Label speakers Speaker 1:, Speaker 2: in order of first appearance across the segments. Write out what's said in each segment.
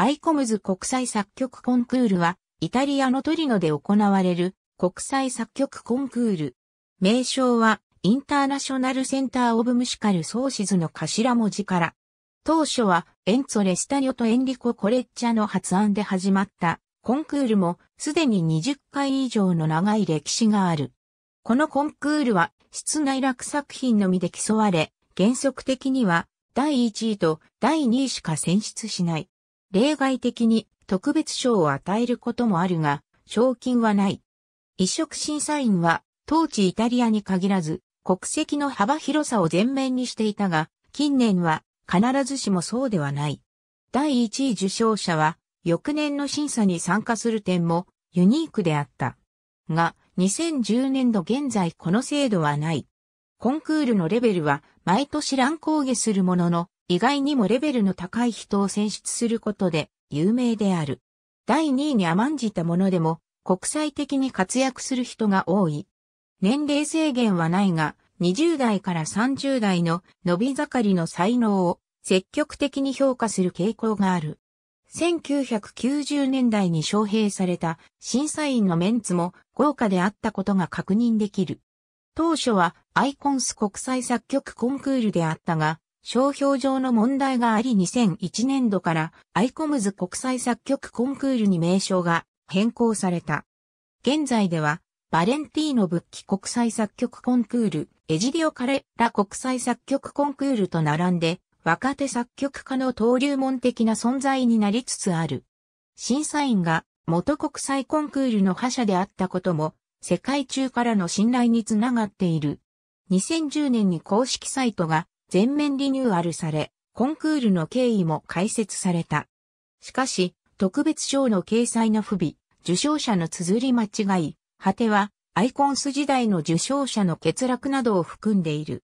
Speaker 1: アイコムズ国際作曲コンクールは、イタリアのトリノで行われる国際作曲コンクール。名称は、インターナショナルセンターオブムシカルソーシズの頭文字から。当初は、エンツォ・レスタニオとエンリコ・コレッチャの発案で始まったコンクールも、すでに20回以上の長い歴史がある。このコンクールは、室内落作品のみで競われ、原則的には、第1位と第2位しか選出しない。例外的に特別賞を与えることもあるが、賞金はない。移植審査員は、当地イタリアに限らず、国籍の幅広さを前面にしていたが、近年は必ずしもそうではない。第1位受賞者は、翌年の審査に参加する点もユニークであった。が、2010年度現在この制度はない。コンクールのレベルは毎年乱高下するものの、意外にもレベルの高い人を選出することで有名である。第2位に甘んじたものでも国際的に活躍する人が多い。年齢制限はないが、20代から30代の伸び盛りの才能を積極的に評価する傾向がある。1990年代に招聘された審査員のメンツも豪華であったことが確認できる。当初はアイコンス国際作曲コンクールであったが、商標上の問題があり2001年度からアイコムズ国際作曲コンクールに名称が変更された。現在ではバレンティーノ仏器国際作曲コンクール、エジディオカレラ国際作曲コンクールと並んで若手作曲家の登竜門的な存在になりつつある。審査員が元国際コンクールの覇者であったことも世界中からの信頼につながっている。2010年に公式サイトが全面リニューアルされ、コンクールの経緯も解説された。しかし、特別賞の掲載の不備、受賞者の綴り間違い、果ては、アイコンス時代の受賞者の欠落などを含んでいる。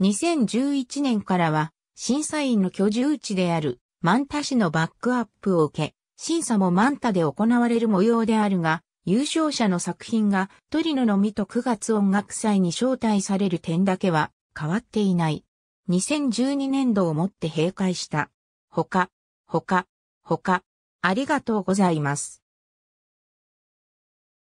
Speaker 1: 2011年からは、審査員の居住地である、マンタ市のバックアップを受け、審査もマンタで行われる模様であるが、優勝者の作品がトリノの実と9月音楽祭に招待される点だけは変わっていない。2012年度をもって閉会した。ほか、ほか、ほか、ありがとうございます。